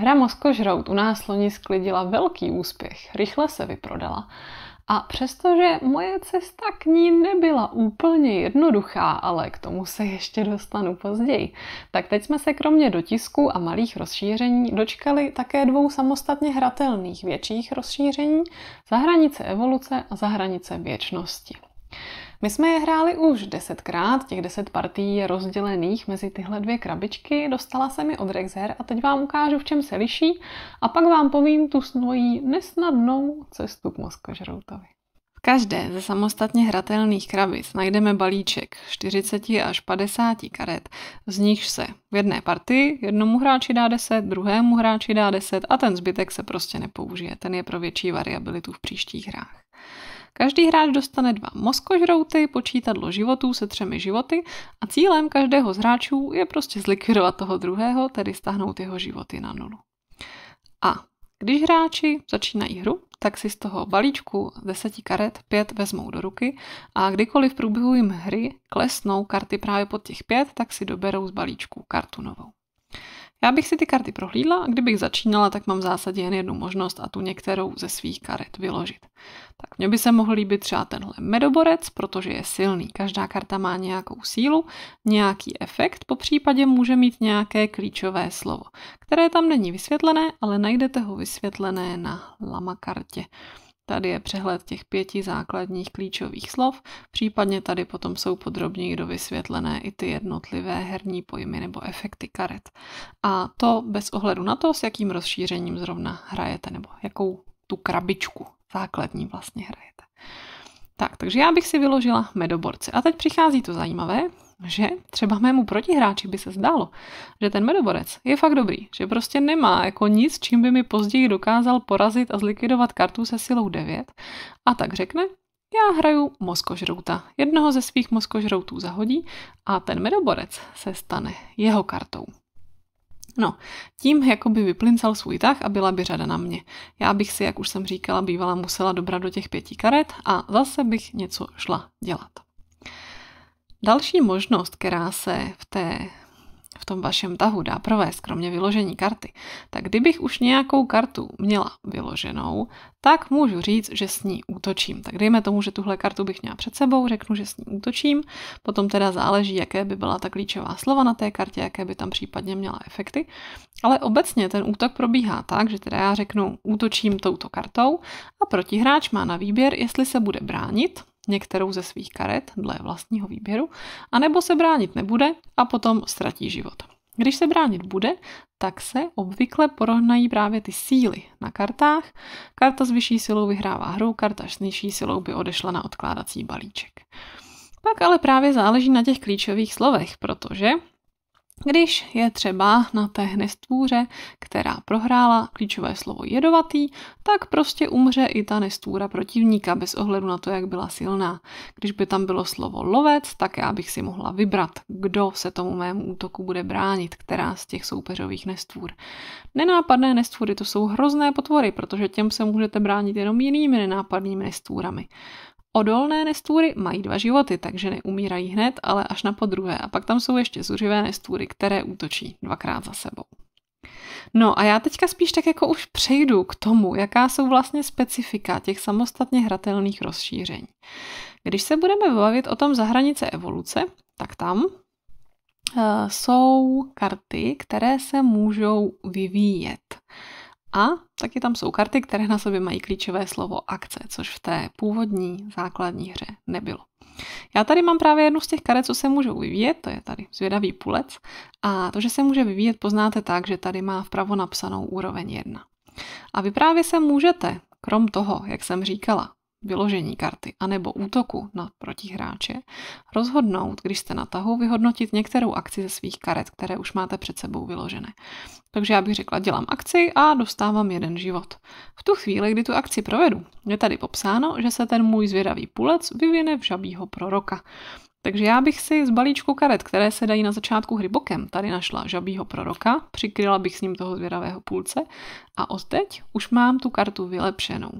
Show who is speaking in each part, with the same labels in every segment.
Speaker 1: Hra Moskožrout u nás loni sklidila velký úspěch, rychle se vyprodala. A přestože moje cesta k ní nebyla úplně jednoduchá, ale k tomu se ještě dostanu později, tak teď jsme se kromě dotisků a malých rozšíření dočkali také dvou samostatně hratelných větších rozšíření za hranice evoluce a za hranice věčnosti. My jsme je hráli už desetkrát, těch deset partí je rozdělených mezi tyhle dvě krabičky, dostala se mi od Rexher a teď vám ukážu, v čem se liší a pak vám povím tu svoji nesnadnou cestu k Moskožroutovi. V každé ze samostatně hratelných krabic najdeme balíček 40 až 50 karet, z nichž se v jedné partii jednomu hráči dá 10, druhému hráči dá 10 a ten zbytek se prostě nepoužije, ten je pro větší variabilitu v příštích hrách. Každý hráč dostane dva mozkožrouty, počítadlo životů se třemi životy a cílem každého z hráčů je prostě zlikvidovat toho druhého, tedy stáhnout jeho životy na nulu. A když hráči začínají hru, tak si z toho balíčku deseti karet pět vezmou do ruky a kdykoliv v průběhu jim hry klesnou karty právě pod těch pět, tak si doberou z balíčku kartu novou. Já bych si ty karty prohlídla a kdybych začínala, tak mám v zásadě jen jednu možnost a tu některou ze svých karet vyložit. Tak mně by se mohl líbit třeba tenhle medoborec, protože je silný. Každá karta má nějakou sílu, nějaký efekt, po případě může mít nějaké klíčové slovo, které tam není vysvětlené, ale najdete ho vysvětlené na lama kartě. Tady je přehled těch pěti základních klíčových slov, případně tady potom jsou podrobněji dovysvětlené i ty jednotlivé herní pojmy nebo efekty karet. A to bez ohledu na to, s jakým rozšířením zrovna hrajete, nebo jakou tu krabičku základní vlastně hrajete. Tak, takže já bych si vyložila medoborce. A teď přichází to zajímavé, že třeba mému protihráči by se zdálo, že ten medoborec je fakt dobrý, že prostě nemá jako nic, čím by mi později dokázal porazit a zlikvidovat kartu se silou 9 a tak řekne, já hraju mozkožrouta. Jednoho ze svých mozkožroutů zahodí a ten medoborec se stane jeho kartou. No, tím jako by vyplincal svůj tah a byla by řada na mě. Já bych si, jak už jsem říkala, bývala musela dobrat do těch pěti karet a zase bych něco šla dělat. Další možnost, která se v, té, v tom vašem tahu dá provést, kromě vyložení karty, tak kdybych už nějakou kartu měla vyloženou, tak můžu říct, že s ní útočím. Tak dejme tomu, že tuhle kartu bych měla před sebou, řeknu, že s ní útočím, potom teda záleží, jaké by byla ta klíčová slova na té kartě, jaké by tam případně měla efekty. Ale obecně ten útok probíhá tak, že teda já řeknu útočím touto kartou a protihráč má na výběr, jestli se bude bránit, některou ze svých karet dle vlastního výběru, anebo se bránit nebude a potom ztratí život. Když se bránit bude, tak se obvykle porovnají právě ty síly na kartách. Karta s vyšší silou vyhrává hru, karta s nižší silou by odešla na odkládací balíček. Pak ale právě záleží na těch klíčových slovech, protože když je třeba na té nestvůře, která prohrála klíčové slovo jedovatý, tak prostě umře i ta nestvůra protivníka bez ohledu na to, jak byla silná. Když by tam bylo slovo lovec, tak já bych si mohla vybrat, kdo se tomu mému útoku bude bránit, která z těch soupeřových nestvůr. Nenápadné nestvůry to jsou hrozné potvory, protože těm se můžete bránit jenom jinými nenápadnými nestvůrami. Odolné nestvůry mají dva životy, takže neumírají hned, ale až na podruhé. A pak tam jsou ještě zuřivé nestvůry, které útočí dvakrát za sebou. No a já teďka spíš tak jako už přejdu k tomu, jaká jsou vlastně specifika těch samostatně hratelných rozšíření. Když se budeme bavit o tom za hranice evoluce, tak tam eh, jsou karty, které se můžou vyvíjet. A taky tam jsou karty, které na sobě mají klíčové slovo akce, což v té původní základní hře nebylo. Já tady mám právě jednu z těch karet, co se můžou vyvíjet, to je tady zvědavý pulec. A to, že se může vyvíjet, poznáte tak, že tady má vpravo napsanou úroveň 1. A vy právě se můžete, krom toho, jak jsem říkala, vyložení karty anebo útoku na protihráče, rozhodnout, když jste na tahu, vyhodnotit některou akci ze svých karet, které už máte před sebou vyložené. Takže já bych řekla, dělám akci a dostávám jeden život. V tu chvíli, kdy tu akci provedu, je tady popsáno, že se ten můj zvědavý pulec vyvine v žabího proroka. Takže já bych si z balíčku karet, které se dají na začátku hry bokem, tady našla žabího proroka, přikryla bych s ním toho zvědavého půlce a odteď už mám tu kartu vylepšenou.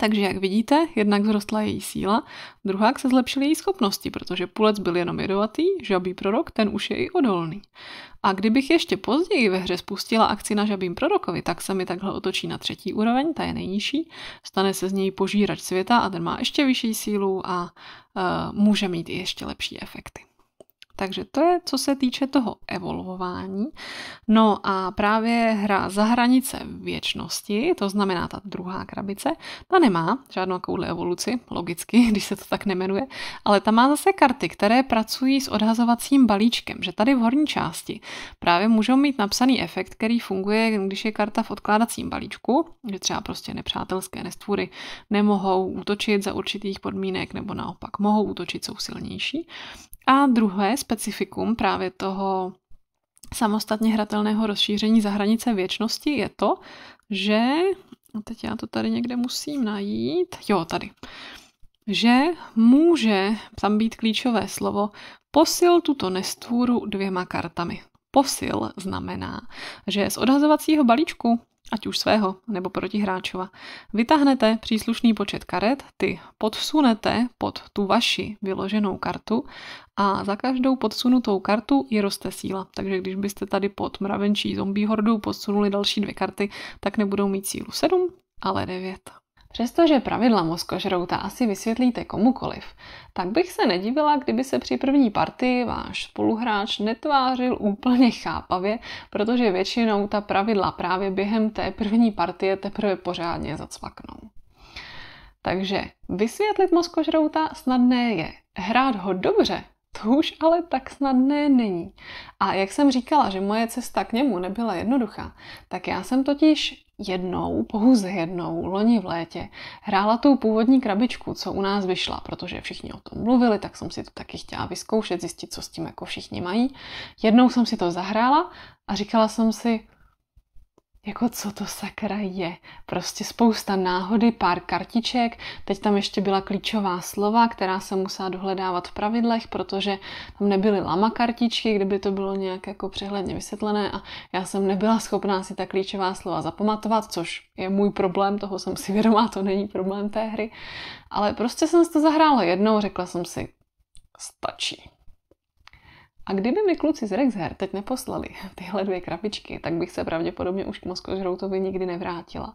Speaker 1: Takže jak vidíte, jednak zrostla její síla, druhá se zlepšily její schopnosti, protože pulec byl jenom jedovatý, žabý prorok ten už je i odolný. A kdybych ještě později ve hře spustila akci na žabým prorokovi, tak se mi takhle otočí na třetí úroveň, ta je nejnižší, stane se z něj požírač světa a ten má ještě vyšší sílu a e, může mít i ještě lepší efekty. Takže to je, co se týče toho evolvování. No a právě hra za hranice věčnosti, to znamená ta druhá krabice, ta nemá žádnou takovouhle evoluci, logicky, když se to tak nemenuje, ale ta má zase karty, které pracují s odhazovacím balíčkem, že tady v horní části právě můžou mít napsaný efekt, který funguje, když je karta v odkládacím balíčku, že třeba prostě nepřátelské nestvůry nemohou útočit za určitých podmínek, nebo naopak mohou útočit, jsou silnější. A druhé specifikum právě toho samostatně hratelného rozšíření za hranice věčnosti je to, že, teď já to tady někde musím najít, jo, tady, že může tam být klíčové slovo posil tuto nestvůru dvěma kartami. Posil znamená, že z odhazovacího balíčku ať už svého nebo protihráčova. Vytáhnete příslušný počet karet, ty podsunete pod tu vaši vyloženou kartu a za každou podsunutou kartu je roste síla. Takže když byste tady pod mravenčí zombie hordu podsunuli další dvě karty, tak nebudou mít sílu 7, ale 9. Přestože pravidla mozkožrouta asi vysvětlíte komukoliv, tak bych se nedivila, kdyby se při první partii váš spoluhráč netvářil úplně chápavě, protože většinou ta pravidla právě během té první partie teprve pořádně zacvaknou. Takže vysvětlit mozkožrouta snadné je. Hrát ho dobře to už ale tak snadné není. A jak jsem říkala, že moje cesta k němu nebyla jednoduchá, tak já jsem totiž jednou, pouze jednou, loni v létě, hrála tu původní krabičku, co u nás vyšla, protože všichni o tom mluvili, tak jsem si to taky chtěla vyzkoušet, zjistit, co s tím jako všichni mají. Jednou jsem si to zahrála a říkala jsem si, jako co to sakra je. Prostě spousta náhody, pár kartiček, teď tam ještě byla klíčová slova, která se musela dohledávat v pravidlech, protože tam nebyly lama kartičky, kdyby to bylo nějak jako přehledně vysvětlené a já jsem nebyla schopná si ta klíčová slova zapamatovat, což je můj problém, toho jsem si vědomá, to není problém té hry. Ale prostě jsem si to zahrála jednou, řekla jsem si, stačí a kdyby mi kluci z Rexher teď neposlali tyhle dvě krabičky, tak bych se pravděpodobně už k Moskožroutovi nikdy nevrátila.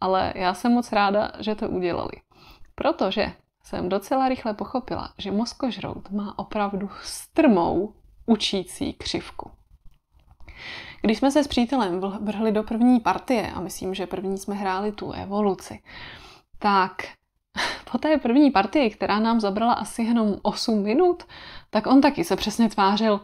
Speaker 1: Ale já jsem moc ráda, že to udělali. Protože jsem docela rychle pochopila, že moskožrout má opravdu strmou učící křivku. Když jsme se s přítelem vrhli do první partie, a myslím, že první jsme hráli tu evoluci, tak po té první partii, která nám zabrala asi jenom 8 minut, tak on taky se přesně tvářil,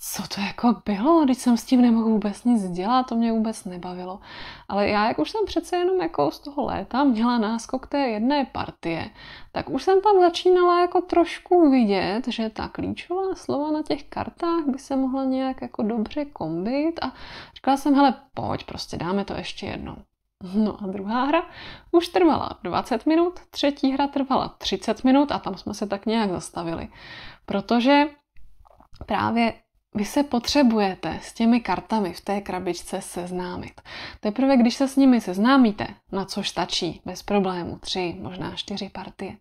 Speaker 1: co to jako bylo, když jsem s tím nemohl vůbec nic dělat, to mě vůbec nebavilo. Ale já, jak už jsem přece jenom jako z toho léta měla náskok té jedné partie, tak už jsem tam začínala jako trošku vidět, že ta klíčová slova na těch kartách by se mohla nějak jako dobře kombit a říkala jsem, hele, pojď, prostě dáme to ještě jednou. No a druhá hra už trvala 20 minut, třetí hra trvala 30 minut a tam jsme se tak nějak zastavili, protože právě vy se potřebujete s těmi kartami v té krabičce seznámit. Teprve když se s nimi seznámíte, na co stačí bez problému tři, možná čtyři partie,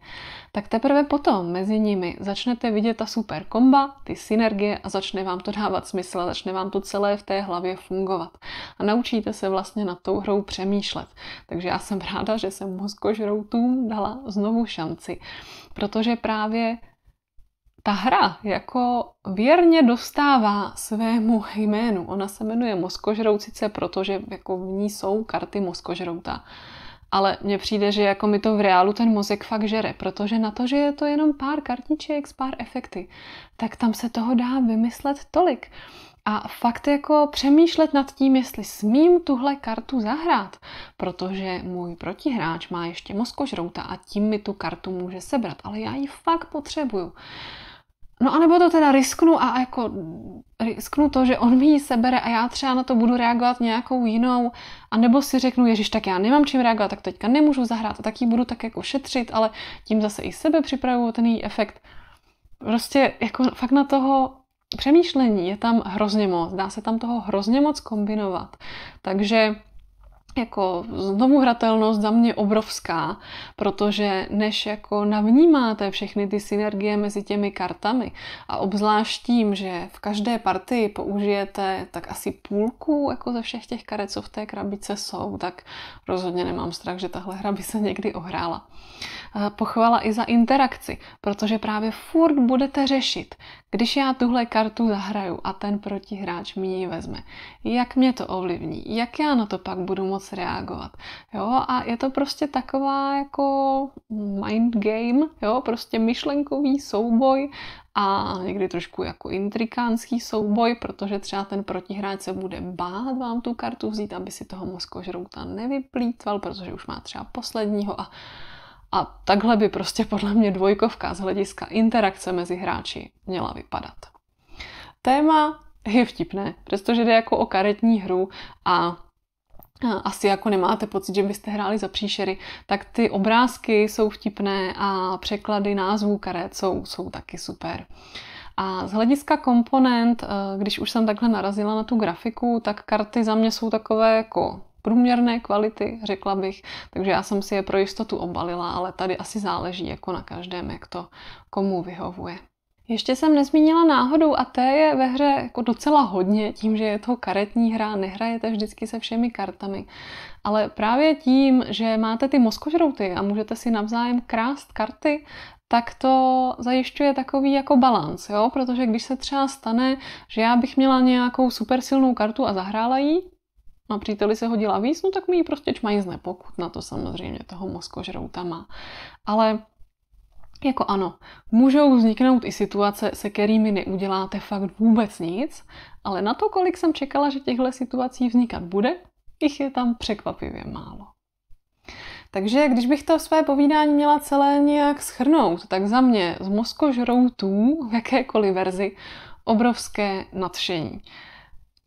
Speaker 1: tak teprve potom mezi nimi začnete vidět ta super komba, ty synergie a začne vám to dávat smysl a začne vám to celé v té hlavě fungovat. A naučíte se vlastně nad tou hrou přemýšlet. Takže já jsem ráda, že jsem mozkožroutům dala znovu šanci, protože právě ta hra jako věrně dostává svému jménu. Ona se jmenuje Moskožrout sice jako v ní jsou karty Moskožrouta. Ale mně přijde, že jako mi to v reálu ten mozek fakt žere, protože na to, že je to jenom pár kartiček s pár efekty, tak tam se toho dá vymyslet tolik. A fakt jako přemýšlet nad tím, jestli smím tuhle kartu zahrát, protože můj protihráč má ještě mozkožrouta a tím mi tu kartu může sebrat, ale já ji fakt potřebuju. No a nebo to teda risknu a jako risknu to, že on mi ji sebere a já třeba na to budu reagovat nějakou jinou, a nebo si řeknu, ježiš, tak já nemám čím reagovat, tak teďka nemůžu zahrát a tak ji budu tak jako šetřit, ale tím zase i sebe připravuju ten její efekt. Prostě jako fakt na toho přemýšlení je tam hrozně moc, dá se tam toho hrozně moc kombinovat. Takže jako znovu hratelnost za mě obrovská, protože než jako navnímáte všechny ty synergie mezi těmi kartami a obzvlášť tím, že v každé partii použijete tak asi půlku jako ze všech těch karet, co v té krabice jsou, tak rozhodně nemám strach, že tahle hra by se někdy ohrála. Pochvala i za interakci, protože právě furt budete řešit, když já tuhle kartu zahraju a ten protihráč mi ji vezme, jak mě to ovlivní, jak já na to pak budu moc moc reagovat. Jo, a je to prostě taková jako mind game, jo, prostě myšlenkový souboj a někdy trošku jako intrikánský souboj, protože třeba ten protihráč se bude bát vám tu kartu vzít, aby si toho mozkožrouta nevyplýtval, protože už má třeba posledního a a takhle by prostě podle mě dvojkovka z hlediska interakce mezi hráči měla vypadat. Téma je vtipné, přestože jde jako o karetní hru a Eh, asi jako nemáte pocit, že byste hráli za příšery, tak ty obrázky jsou vtipné a překlady názvů karet jsou, jsou taky super. A z hlediska komponent, eh, když už jsem takhle narazila na tu grafiku, tak karty za mě jsou takové jako průměrné kvality, řekla bych. Takže já jsem si je pro jistotu obalila, ale tady asi záleží jako na každém, jak to komu vyhovuje. Ještě jsem nezmínila náhodou a té je ve hře jako docela hodně, tím, že je to karetní hra, nehrajete vždycky se všemi kartami. Ale právě tím, že máte ty mozkožrouty a můžete si navzájem krást karty, tak to zajišťuje takový jako balans, jo? protože když se třeba stane, že já bych měla nějakou super silnou kartu a zahrála ji, a příteli se hodila víc, no tak mi ji prostě čmajzne, pokud na to samozřejmě toho mozkožrouta má. Ale Vlastně jako ano, můžou vzniknout i situace, se kterými neuděláte fakt vůbec nic, ale na to, kolik jsem čekala, že těchto situací vznikat bude, jich je tam překvapivě málo. Takže když bych to své povídání měla celé nějak schrnout, tak za mě z mozkožroutů v jakékoliv verzi obrovské nadšení.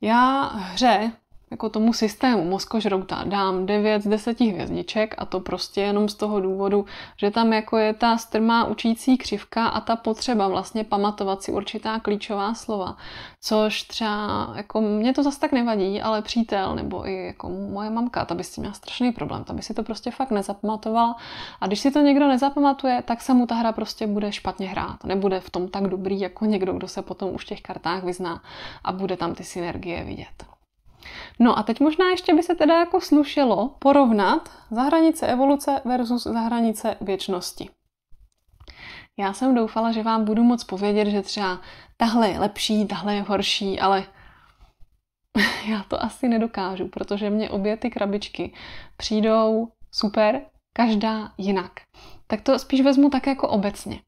Speaker 1: Já hře jako tomu systému mozkožrouta dám 9 z 10 hvězdiček a to prostě jenom z toho důvodu, že tam jako je ta strmá učící křivka a ta potřeba vlastně pamatovat si určitá klíčová slova, což třeba jako mě to zase tak nevadí, ale přítel nebo i jako moje mamka, ta by si měla strašný problém, ta by si to prostě fakt nezapamatovala a když si to někdo nezapamatuje, tak se mu ta hra prostě bude špatně hrát, nebude v tom tak dobrý jako někdo, kdo se potom už v těch kartách vyzná a bude tam ty synergie vidět. No a teď možná ještě by se teda jako slušelo porovnat zahranice evoluce versus zahranice věčnosti. Já jsem doufala, že vám budu moc povědět, že třeba tahle je lepší, tahle je horší, ale já to asi nedokážu, protože mě obě ty krabičky přijdou super, každá jinak tak to spíš vezmu tak jako obecně.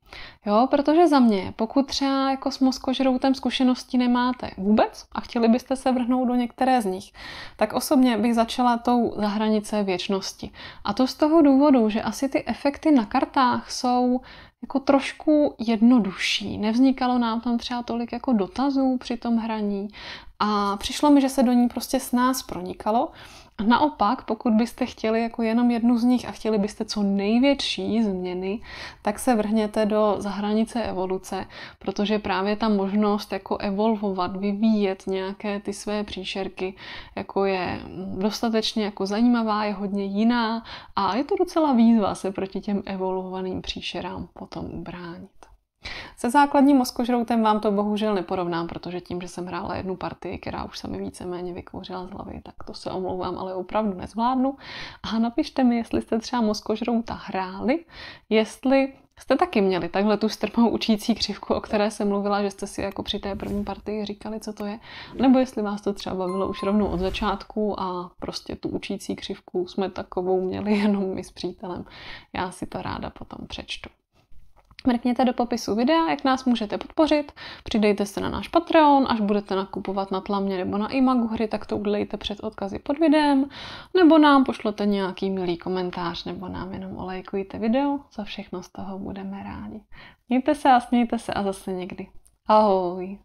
Speaker 1: Jo, protože za mě, pokud třeba jako s mozkožroutem zkušenosti nemáte vůbec a chtěli byste se vrhnout do některé z nich, tak osobně bych začala tou za hranice věčnosti. A to z toho důvodu, že asi ty efekty na kartách jsou jako trošku jednodušší. Nevznikalo nám tam třeba tolik jako dotazů při tom hraní a přišlo mi, že se do ní prostě s nás pronikalo. A naopak, pokud byste chtěli jako jenom jednu z nich a chtěli byste co největší změny, tak se vrhněte do zahranice evoluce, protože právě ta možnost jako evolvovat, vyvíjet nějaké ty své příšerky, jako je dostatečně jako zajímavá, je hodně jiná a je to docela výzva se proti těm evolvovaným příšerám potom ubránit. Se základním mozkožroutem vám to bohužel neporovnám, protože tím, že jsem hrála jednu partii, která už se mi víceméně vykouřila z hlavy, tak to se omlouvám, ale opravdu nezvládnu. A napište mi, jestli jste třeba mozkožrouta hráli, jestli jste taky měli takhle tu strmou učící křivku, o které jsem mluvila, že jste si jako při té první partii říkali, co to je, nebo jestli vás to třeba bavilo už rovnou od začátku a prostě tu učící křivku jsme takovou měli jenom my s přítelem. Já si to ráda potom přečtu mrkněte do popisu videa, jak nás můžete podpořit. Přidejte se na náš Patreon, až budete nakupovat na Tlamě nebo na Imagu hry, tak to udělejte před odkazy pod videem, nebo nám pošlete nějaký milý komentář, nebo nám jenom olejkujte video, za všechno z toho budeme rádi. Mějte se a smějte se a zase někdy. Ahoj!